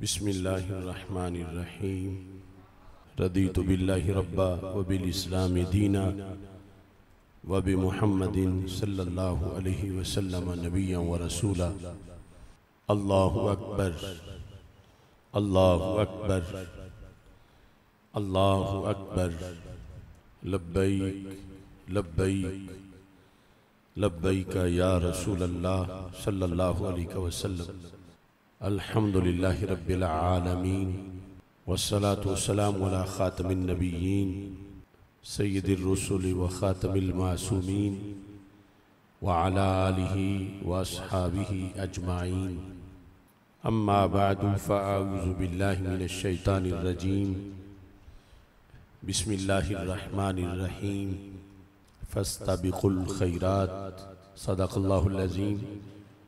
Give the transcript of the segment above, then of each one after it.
बसमीम रदी तो बिल्लाबा वबिलस्लाम दीना वब महमदिन सल्ला वसलम नबी व रसूला अल्लाह अकबर अल्लाह अकबर अल्लाह अकबर लब्बई लब्बई लब्बई का या रसूल अल्लाह सल्लल्लाहु अलैहि वसल्लम अल्हम्दुलिल्लाहि रब्बिल आलमीन वस्सलातु वस्सलाम अला खातमिन नबिय्यीन सय्यदिर रसूल व खातमिल मासूमीन व अला आलिहि व अस्हाबिहि अजमाइन अम्मा बाद फ़अऊज़ु बिल्लाहि मिनश शैतानिर रजीम बिस्मिल्लाहिर रहमानिर रहीम फस्तबिकुल खैरात सदक़ल्लाहुल अज़ीम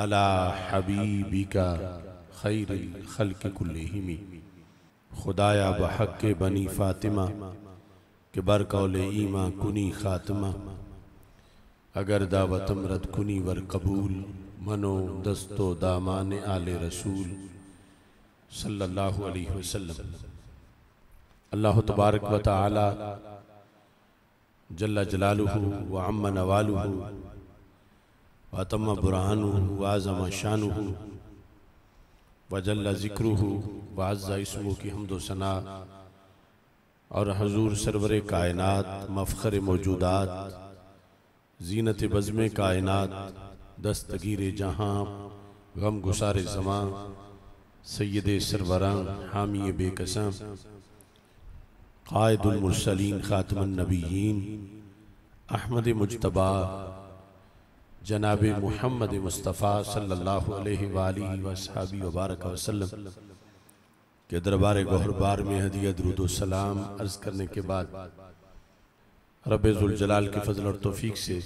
अला हबीबी का खैर खल के कुल्लहिमी खुदाया बहक के बनी फ़ातिमा के बरकौल ईमा कुनी ख़ात्मा अगर दावतम रत कुनी वर कबूल मनो दस्तो दामान आल रसूल सल्लल्लाहु अलैहि वसल्लम अल्लाह तबारक व ताला जल्ला जलालुहु व अम्मा नवालुहु वतम बुरहान वाजमा शान वजल ज़िक्र वाजा इसमों की हमदोसना और हजूर सरवर कायनत मफ़र मौजूदात जीनत बज़म कायनत दस्तगीर जहाँ गम गुसार जमा सैद सरवरा हामी बेकसम कायदुलमरसलिन ख़ातमनबीन अहमद मुशतबा जनाब मोहम्मद मुस्तफ़ा सल्लल्लाहु अलैहि वबारक वसलम के दरबार गहरबार में हदीत रुदोसलाम अर्ज़ करने के बाद रबाल के फजल और तोफ़ी से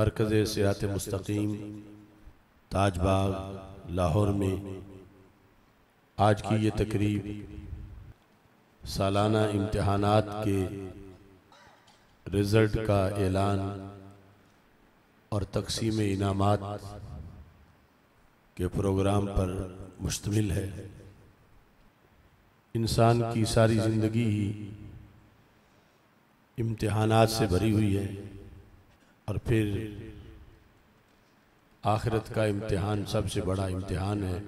मरकज़ सियात मुस्तकीम ताजबाग लाहौर में आज की ये तकरीब सालाना इम्तहान के रिज़ल्ट का ऐलान और तकसीम इनाम के प्रोग्राम पर मुश्तमिल है इंसान की सारी ज़िंदगी ही इम्तहानात से भरी हुई है और फिर आखिरत का इम्तहान सबसे बड़ा इम्तहान है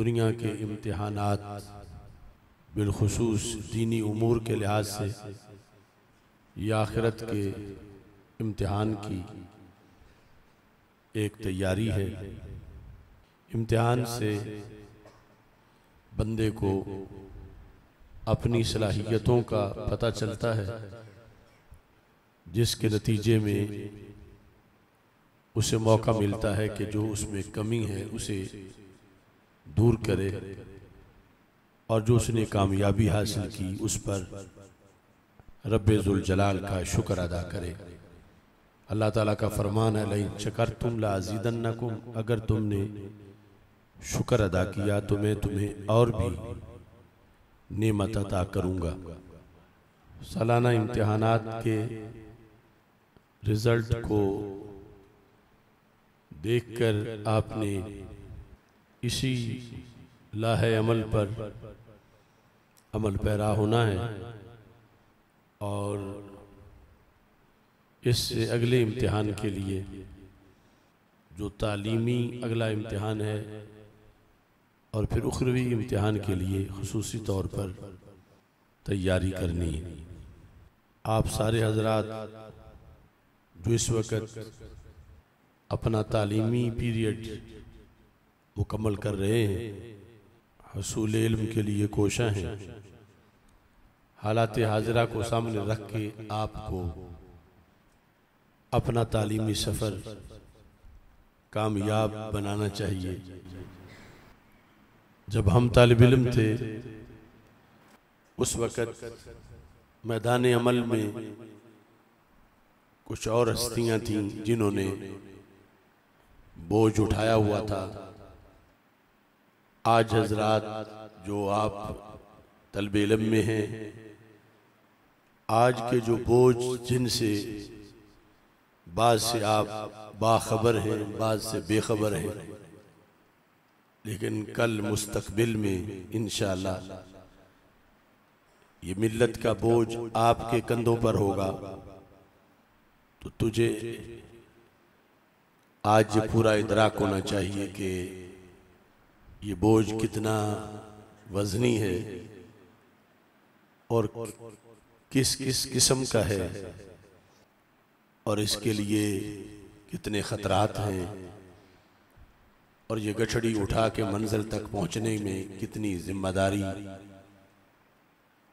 दुनिया के इम्तहानात बिलखसूस दीनी उमूर के लिहाज से ये आखिरत के इम्तहान की एक तैयारी है इम्तिहान से बंदे को अपनी सलाहियतों का पता चलता है जिसके नतीजे में उसे मौका मिलता है कि जो उसमें कमी है उसे दूर करे और जो उसने कामयाबी हासिल की उस पर जुल जलाल का शुक्र अदा करे अल्लाह ताला का फरमान है लई शकर तुम कुम अगर तुमने शुक्र अदा किया तो मैं तुम्हें और भी नेमत अदा करूँगा सालाना इम्तहान के रिज़ल्ट को देखकर आपने इसी लाह अमल पर अमल पैरा होना है और इससे अगले इम्तहान के लिए जो तालीमी अगला इम्तहान है और फिर उखरवी इम्तहान के लिए खसूसी तौर पर तैयारी करनी है आप सारे हजरात जो इस वक्त अपना तालीमी पीरियड मुकम्मल कर रहे हैं हसूल इल्म के लिए कोशा हैं हालात हाजरा को सामने रख के आपको अपना तालीमी सफ़र कामयाब बनाना चाहिए जब हम तालब इम थे उस वक़्त मैदान अमल में कुछ और हस्तियाँ थीं जिन्होंने बोझ उठाया हुआ था आज हजरात जो आप तलब इलम में हैं आज के जो बोझ जिनसे बाज से आप बाखबर हैं बाज से बेखबर हैं लेकिन कल मुस्तकबिल में इन ये मिल्लत का बोझ आपके कंधों पर होगा तो तुझे आज ये पूरा इदराक होना चाहिए कि ये बोझ कितना वजनी है और किस किस किस्म का है और इसके लिए कितने ख़तरात हैं और ये गठड़ी उठा के मंजिल तक पहुंचने में कितनी जिम्मेदारी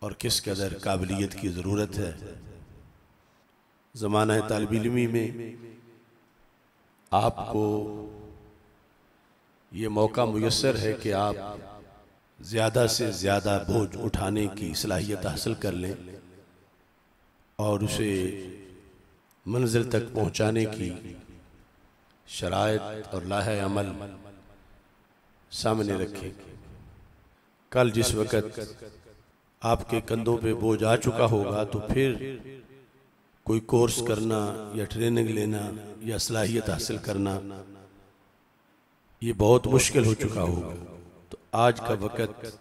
और किस कदर काबिलियत की ज़रूरत है ज़माना तलब इलमी में आपको ये मौका मैसर है कि आप ज़्यादा से ज़्यादा बोझ उठाने की सलाहियत हासिल कर लें और उसे मंजिल तक पहुँचाने की शरात और लाह अमल सामने रखे कल जिस वक़्त आपके कंधों पे बोझ आ चुका होगा तो फिर कोई कोर्स करना या ट्रेनिंग लेना या सलाहियत हासिल करना ये बहुत मुश्किल हो चुका होगा तो आज का वक़्त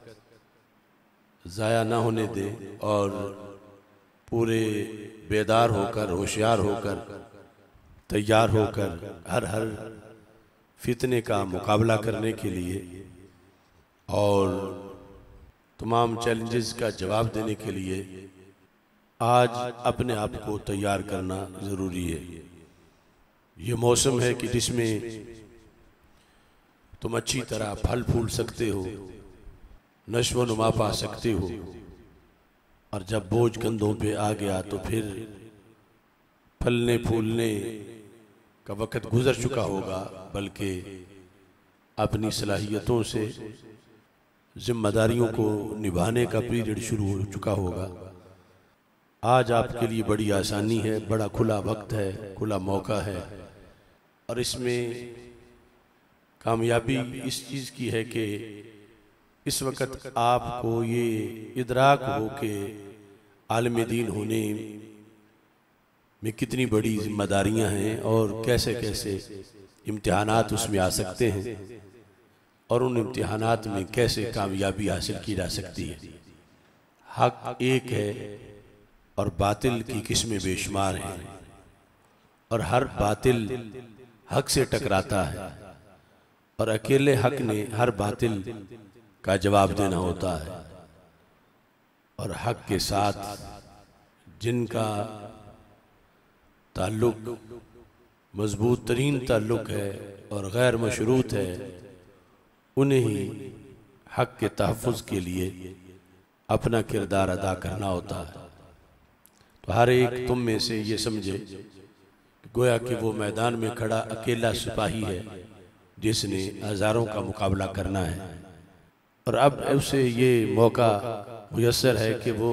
ज़ाया ना होने दे और पूरे बेदार होकर होशियार होकर तैयार होकर हर हर फितने का मुकाबला करने के लिए और तमाम चैलेंजेस का जवाब देने के लिए आज अपने आप को तैयार करना ज़रूरी है ये मौसम है कि जिसमें तुम अच्छी तरह फल फूल सकते हो नश्व नुमा पा सकते हो और जब बोझ कंधों पे आ गया तो फिर फलने फूलने का वक़्त गुजर चुका होगा बल्कि अपनी सलाहियतों से जिम्मेदारियों को निभाने का पीरियड शुरू हो चुका होगा आज आपके लिए बड़ी आसानी है बड़ा खुला वक्त है खुला मौका है और इसमें कामयाबी इस चीज़ की है कि इस वक्त आपको ये इदराक हो के आलम दीन होने में कितनी बड़ी जिम्मेदारियां हैं और कैसे कैसे इम्तहान उसमें आ सकते हैं और उन इम्तहान में कैसे कामयाबी हासिल की जा सकती है हक एक है और बातिल की किस्में बेशुमार हैं और हर बातिल हक से टकराता है और अकेले हक ने हर बातिल का जवाब देना होता है और हक के साथ जिनका ताल्लुक मजबूत तरीन ताल्लुक है और गैर मशरूत है उन्हें ही हक के तहफ़ के लिए अपना किरदार अदा करना होता है तो हर एक तुम में से ये समझे गोया कि वो मैदान में खड़ा अकेला सिपाही है जिसने हजारों का मुकाबला करना है और अब उसे ये मौका मुयसर है कि वो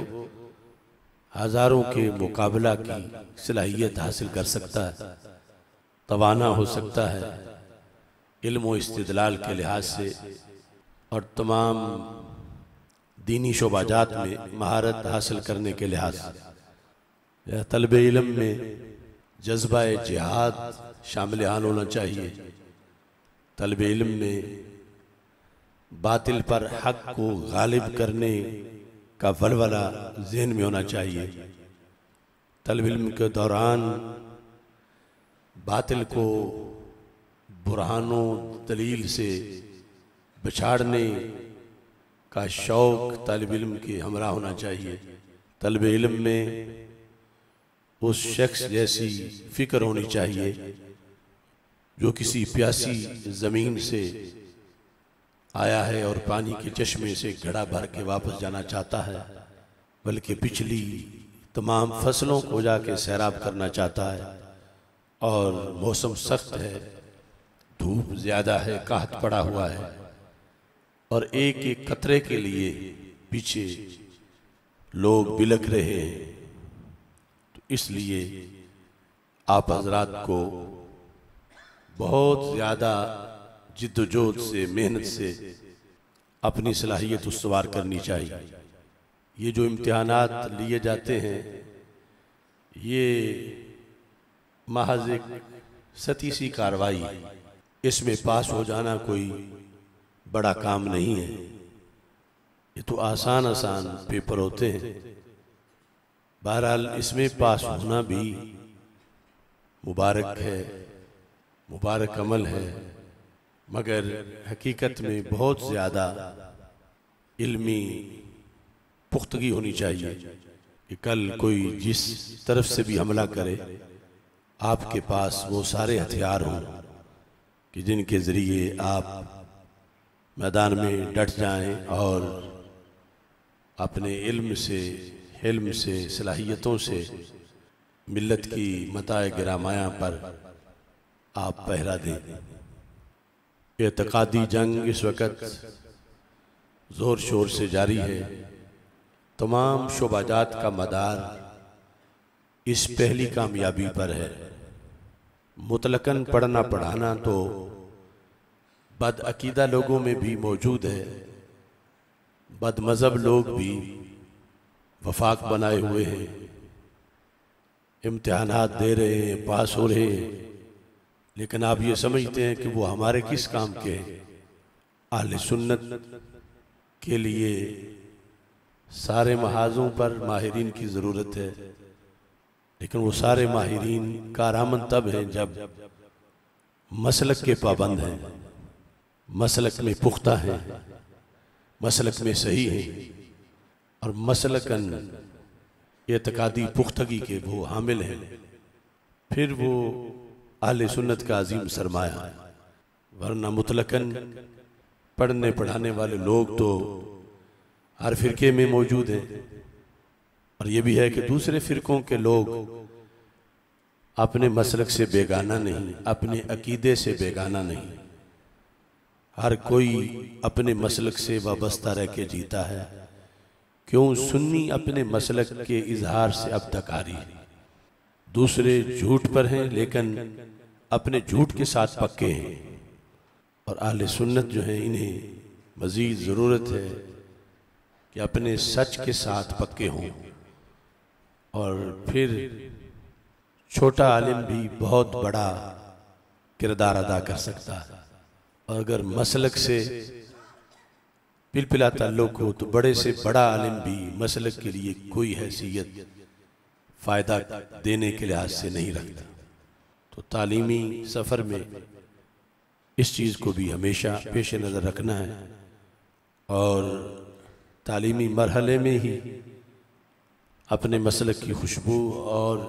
हजारों के मुकाबला की सलाहियत हासिल कर सकता है तोाना हो सकता है इल्म इस्तलाल के लिहाज से और तमाम दीनी शोबाजात में महारत हासिल करने के लिहाज से तलब इलम में जज्बा जहाद शामिल हाल होना चाहिए तलब इलम में बातिल पर हक को गालिब करने का फलवला जहन में होना चाहिए तलब के दौरान बातिल को बुरहानों दलील से बिछाड़ने का शौक़ तलब इम के हमरा होना चाहिए तलब इलम में उस शख्स जैसी फ़िक्र होनी चाहिए जो किसी प्यासी ज़मीन से आया है और पानी के चश्मे से घड़ा भर के वापस जाना चाहता है बल्कि पिछली तमाम फसलों को जाके सैराब करना चाहता है और मौसम सख्त है धूप ज़्यादा है काहत पड़ा हुआ है और एक एक खतरे के लिए पीछे लोग बिलख रहे हैं तो इसलिए आप हजरात को बहुत ज़्यादा जिद्दोजहद से मेहनत से अपनी सलाहियत उसवार करनी चाहिए ये जो इम्तहान लिए जाते हैं ये महज एक सतीसी कार्रवाई इसमें पास हो जाना कोई बड़ा काम नहीं है ये तो आसान आसान पेपर होते हैं बहरहाल इसमें पास होना भी मुबारक है मुबारक अमल है मगर हकीकत में बहुत ज़्यादा इल्मी पुख्तगी होनी चाहिए कि कल कोई जिस तरफ से भी हमला करे आपके पास वो सारे हथियार हों कि जिनके ज़रिए आप मैदान में डट जाएं और अपने इल्म से हिल्म से सलाहियतों से मिलत की मताए गिरामाया पर आप पहरा दें एतकादी जंग इस वक्त ज़ोर शोर से जारी है तमाम शोबाजात का मदार इस पहली कामयाबी पर है मुतलकन पढ़ना पढ़ाना तो बदअकीदा लोगों में भी मौजूद है बदमज़हब लोग भी वफाक बनाए हुए हैं इम्तहान दे रहे हैं पास हो रहे हैं लेकिन आप ये समझते हैं कि वो हमारे किस काम के हैं आल सुन्नत के लिए सारे महाजों पर माहरीन की ज़रूरत है लेकिन वो सारे माहरीन कारामन तब हैं जब मसलक के पाबंद हैं मसलक में पुख्ता हैं मसलक में सही हैं और मसलकन एतकादी पुख्तगी के वो हामिल हैं फिर वो आल सुन्नत का अजीम सरमाया वरना मुतलकन पढ़ने पढ़ाने वाले लोग तो हर फिरके में मौजूद हैं और ये भी है कि दूसरे फिरकों के लोग अपने मसलक से बेगाना नहीं अपने अकीदे से बेगाना नहीं हर कोई अपने मसलक से वाबस्ता रह के जीता है क्यों सुन्नी अपने मसलक के इजहार से अब तक आ रही है दूसरे झूठ पर हैं लेकिन अपने झूठ के साथ पक्के हैं और आल सुन्नत जो है इन्हें मज़ीद ज़रूरत है कि अपने सच के साथ पक्के हों और फिर छोटा आलिम भी बहुत बड़ा किरदार अदा कर सकता है और अगर मसलक से पिलपिला लोग हो तो बड़े से बड़ा आलिम भी मसलक के लिए कोई हैसियत फ़ायदा देने के लिहाज से नहीं रखता तो तालीमी सफ़र में इस चीज़ को भी हमेशा पेश नज़र रखना है और तालीमी मरहले में ही अपने मसल की खुशबू और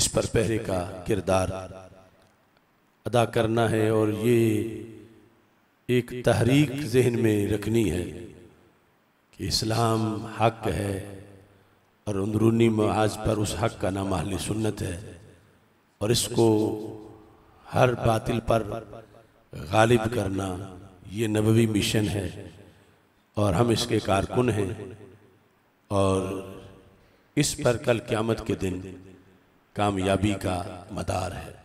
इस पर पहरे का किरदार अदा करना है और ये एक तहरीक जहन में रखनी है कि इस्लाम हक है और अंदरूनी महाज पर उस हक का नाम अहली सुन्नत है और इसको हर बातिल पर गालिब करना ये नबवी मिशन है और हम इसके कारकुन हैं और इस पर कल क़्यामत के दिन कामयाबी का मदार है